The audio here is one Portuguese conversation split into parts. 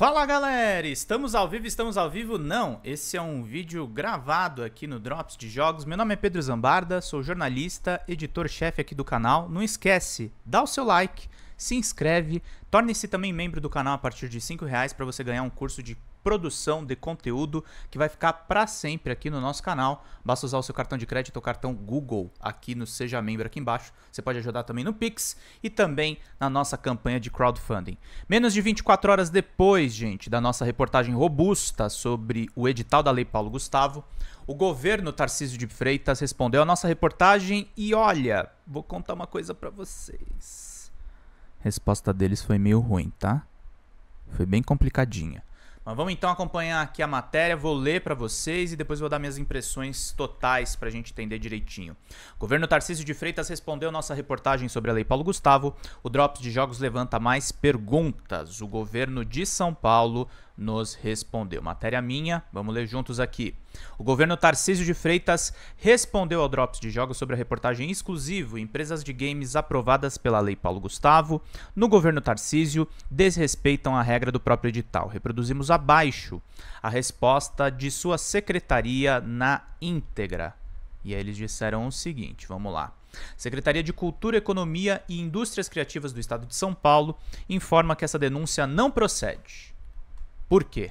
Fala galera, estamos ao vivo, estamos ao vivo? Não, esse é um vídeo gravado aqui no Drops de Jogos. Meu nome é Pedro Zambarda, sou jornalista, editor-chefe aqui do canal. Não esquece, dá o seu like, se inscreve, torne-se também membro do canal a partir de 5 reais para você ganhar um curso de produção de conteúdo que vai ficar para sempre aqui no nosso canal. Basta usar o seu cartão de crédito ou cartão Google aqui no Seja Membro aqui embaixo. Você pode ajudar também no Pix e também na nossa campanha de crowdfunding. Menos de 24 horas depois, gente, da nossa reportagem robusta sobre o edital da Lei Paulo Gustavo, o governo Tarcísio de Freitas respondeu à nossa reportagem e olha, vou contar uma coisa para vocês. A resposta deles foi meio ruim, tá? Foi bem complicadinha. Mas vamos então acompanhar aqui a matéria, vou ler para vocês e depois vou dar minhas impressões totais para a gente entender direitinho. O governo Tarcísio de Freitas respondeu nossa reportagem sobre a Lei Paulo Gustavo. O Drops de Jogos levanta mais perguntas. O governo de São Paulo nos respondeu. Matéria minha, vamos ler juntos aqui. O governo Tarcísio de Freitas respondeu ao Drops de Jogos sobre a reportagem exclusivo Empresas de Games aprovadas pela Lei Paulo Gustavo, no governo Tarcísio, desrespeitam a regra do próprio edital. Reproduzimos abaixo a resposta de sua secretaria na íntegra. E aí eles disseram o seguinte, vamos lá. Secretaria de Cultura, Economia e Indústrias Criativas do Estado de São Paulo informa que essa denúncia não procede. Por quê?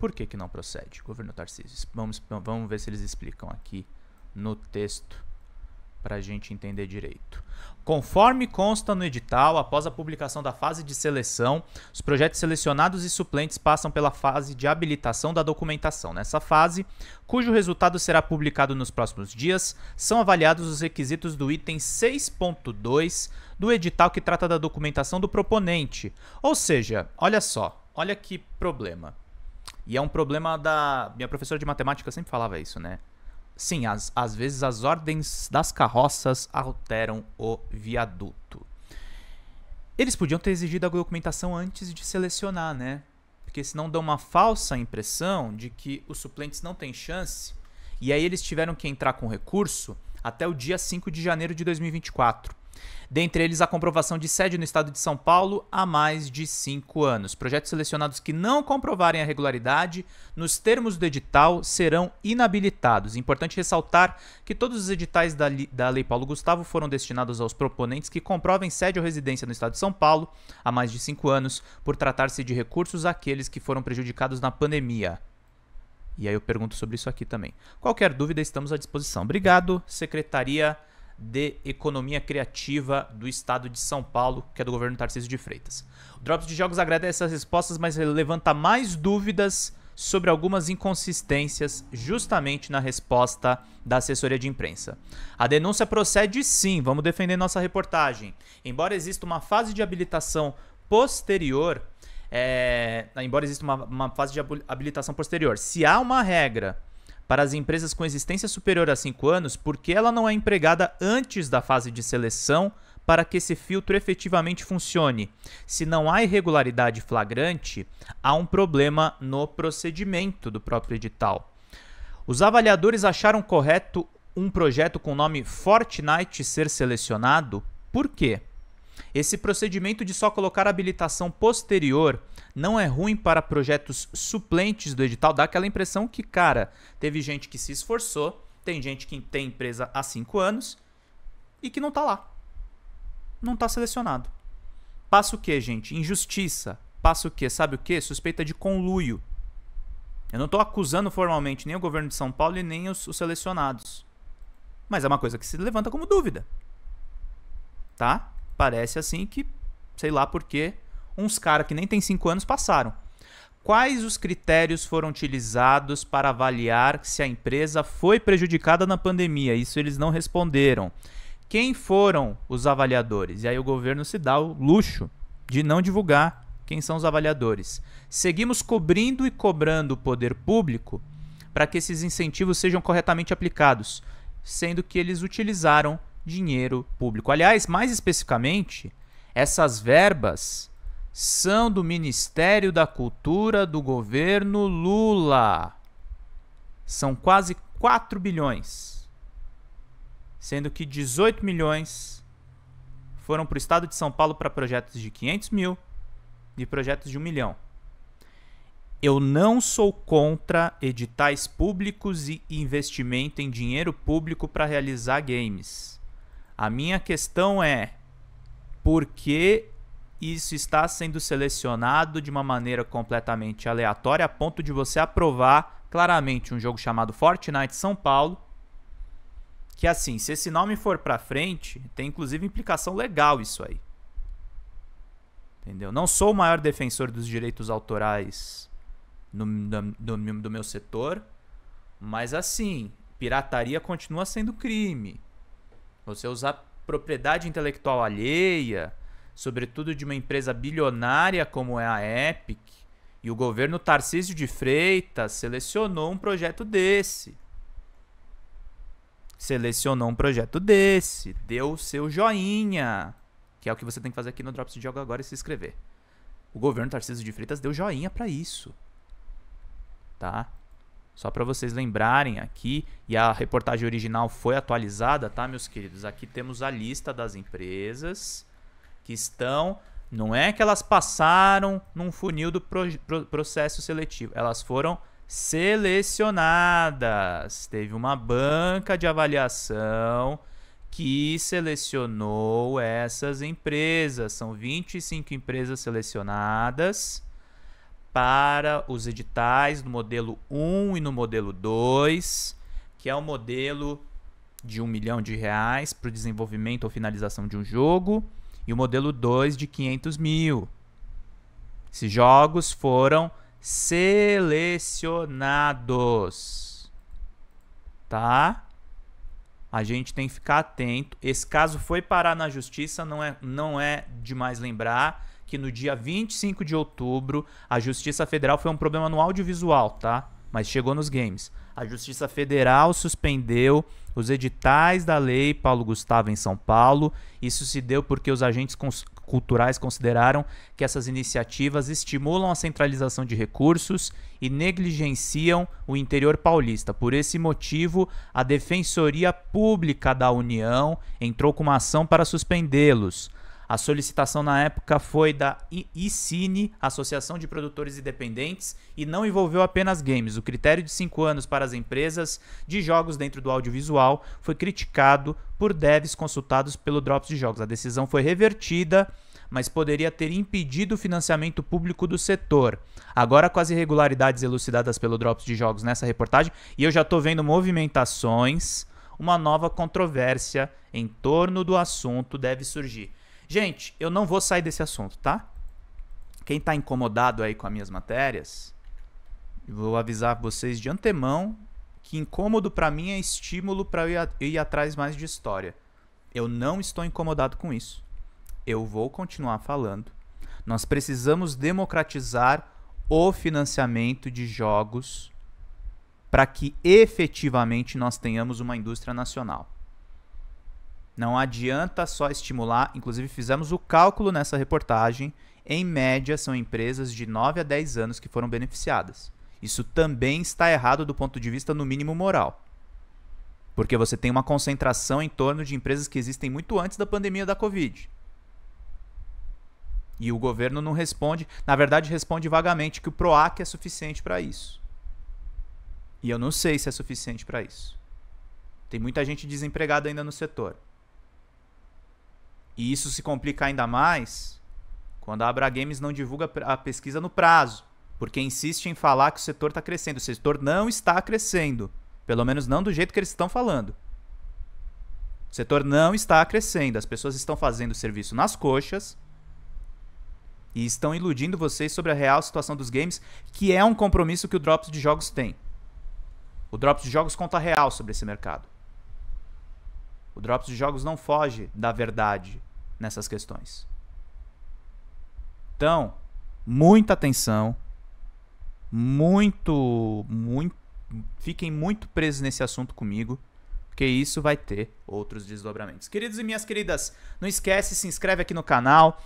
Por que, que não procede, governo Tarcísio? Vamos, vamos ver se eles explicam aqui no texto para a gente entender direito. Conforme consta no edital, após a publicação da fase de seleção, os projetos selecionados e suplentes passam pela fase de habilitação da documentação. Nessa fase, cujo resultado será publicado nos próximos dias, são avaliados os requisitos do item 6.2 do edital que trata da documentação do proponente. Ou seja, olha só, olha que problema. E é um problema da. Minha professora de matemática sempre falava isso, né? Sim, às vezes as ordens das carroças alteram o viaduto. Eles podiam ter exigido a documentação antes de selecionar, né? Porque senão dá uma falsa impressão de que os suplentes não têm chance. E aí eles tiveram que entrar com recurso até o dia 5 de janeiro de 2024 dentre eles a comprovação de sede no estado de São Paulo há mais de cinco anos. Projetos selecionados que não comprovarem a regularidade, nos termos do edital, serão inabilitados. Importante ressaltar que todos os editais da, da Lei Paulo Gustavo foram destinados aos proponentes que comprovem sede ou residência no estado de São Paulo há mais de cinco anos, por tratar-se de recursos àqueles que foram prejudicados na pandemia. E aí eu pergunto sobre isso aqui também. Qualquer dúvida, estamos à disposição. Obrigado, secretaria de Economia Criativa do Estado de São Paulo, que é do governo Tarcísio de Freitas. O Drops de Jogos agradece as respostas, mas levanta mais dúvidas sobre algumas inconsistências justamente na resposta da assessoria de imprensa. A denúncia procede sim, vamos defender nossa reportagem. Embora exista uma fase de habilitação posterior, é, embora exista uma, uma fase de habilitação posterior, se há uma regra para as empresas com existência superior a 5 anos porque ela não é empregada antes da fase de seleção para que esse filtro efetivamente funcione. Se não há irregularidade flagrante, há um problema no procedimento do próprio edital. Os avaliadores acharam correto um projeto com o nome Fortnite ser selecionado, por quê? Esse procedimento de só colocar habilitação posterior não é ruim para projetos suplentes do edital, dá aquela impressão que, cara, teve gente que se esforçou, tem gente que tem empresa há cinco anos e que não tá lá. Não tá selecionado. Passa o que, gente? Injustiça. Passa o que? Sabe o que? Suspeita de conluio. Eu não estou acusando formalmente nem o governo de São Paulo e nem os, os selecionados. Mas é uma coisa que se levanta como dúvida. Tá? parece assim que, sei lá porque, uns caras que nem tem 5 anos passaram. Quais os critérios foram utilizados para avaliar se a empresa foi prejudicada na pandemia? Isso eles não responderam. Quem foram os avaliadores? E aí o governo se dá o luxo de não divulgar quem são os avaliadores. Seguimos cobrindo e cobrando o poder público para que esses incentivos sejam corretamente aplicados, sendo que eles utilizaram dinheiro público. Aliás, mais especificamente, essas verbas são do Ministério da Cultura do governo Lula. São quase 4 bilhões, sendo que 18 milhões foram para o estado de São Paulo para projetos de 500 mil e projetos de 1 milhão. Eu não sou contra editais públicos e investimento em dinheiro público para realizar games. A minha questão é por que isso está sendo selecionado de uma maneira completamente aleatória a ponto de você aprovar claramente um jogo chamado Fortnite São Paulo. Que assim, se esse nome for para frente, tem inclusive implicação legal isso aí. Entendeu? Não sou o maior defensor dos direitos autorais no, do meu setor, mas assim, pirataria continua sendo crime. Você usar propriedade intelectual alheia, sobretudo de uma empresa bilionária como é a Epic, e o governo Tarcísio de Freitas selecionou um projeto desse. Selecionou um projeto desse, deu o seu joinha, que é o que você tem que fazer aqui no Drops de Jogo agora e se inscrever. O governo Tarcísio de Freitas deu joinha para isso. Tá? Só para vocês lembrarem aqui, e a reportagem original foi atualizada, tá, meus queridos? Aqui temos a lista das empresas que estão. Não é que elas passaram num funil do pro, pro, processo seletivo, elas foram selecionadas. Teve uma banca de avaliação que selecionou essas empresas. São 25 empresas selecionadas para os editais no modelo 1 e no modelo 2, que é o modelo de 1 milhão de reais para o desenvolvimento ou finalização de um jogo, e o modelo 2 de 500 mil. Esses jogos foram selecionados. Tá? a gente tem que ficar atento. Esse caso foi parar na justiça, não é, não é demais lembrar que no dia 25 de outubro, a Justiça Federal foi um problema no audiovisual, tá? mas chegou nos games. A Justiça Federal suspendeu os editais da Lei Paulo Gustavo em São Paulo. Isso se deu porque os agentes cons culturais consideraram que essas iniciativas estimulam a centralização de recursos e negligenciam o interior paulista. Por esse motivo, a Defensoria Pública da União entrou com uma ação para suspendê-los. A solicitação na época foi da ICINE, Associação de Produtores Independentes, e não envolveu apenas games. O critério de 5 anos para as empresas de jogos dentro do audiovisual foi criticado por devs consultados pelo Drops de Jogos. A decisão foi revertida mas poderia ter impedido o financiamento público do setor. Agora, com as irregularidades elucidadas pelo Drops de Jogos nessa reportagem, e eu já estou vendo movimentações, uma nova controvérsia em torno do assunto deve surgir. Gente, eu não vou sair desse assunto, tá? Quem está incomodado aí com as minhas matérias, vou avisar vocês de antemão que incômodo para mim é estímulo para eu ir atrás mais de história. Eu não estou incomodado com isso. Eu vou continuar falando. Nós precisamos democratizar o financiamento de jogos para que efetivamente nós tenhamos uma indústria nacional. Não adianta só estimular, inclusive fizemos o cálculo nessa reportagem. Em média, são empresas de 9 a 10 anos que foram beneficiadas. Isso também está errado do ponto de vista, no mínimo, moral. Porque você tem uma concentração em torno de empresas que existem muito antes da pandemia da Covid. E o governo não responde, na verdade, responde vagamente que o PROAC é suficiente para isso. E eu não sei se é suficiente para isso. Tem muita gente desempregada ainda no setor. E isso se complica ainda mais quando a Abra Games não divulga a pesquisa no prazo, porque insiste em falar que o setor está crescendo. O setor não está crescendo, pelo menos não do jeito que eles estão falando. O setor não está crescendo, as pessoas estão fazendo serviço nas coxas e estão iludindo vocês sobre a real situação dos games, que é um compromisso que o Drops de Jogos tem. O Drops de Jogos conta real sobre esse mercado. O Drops de Jogos não foge da verdade nessas questões. Então, muita atenção, muito, muito, fiquem muito presos nesse assunto comigo, porque isso vai ter outros desdobramentos. Queridos e minhas queridas, não esquece, se inscreve aqui no canal.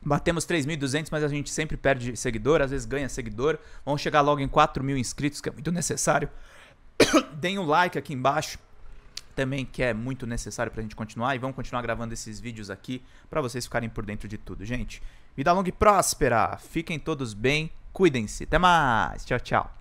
Batemos 3.200, mas a gente sempre perde seguidor, às vezes ganha seguidor. Vamos chegar logo em 4.000 inscritos, que é muito necessário. Deem um like aqui embaixo também que é muito necessário para a gente continuar e vamos continuar gravando esses vídeos aqui para vocês ficarem por dentro de tudo, gente. Vida longa e próspera. Fiquem todos bem, cuidem-se. Até mais. Tchau, tchau.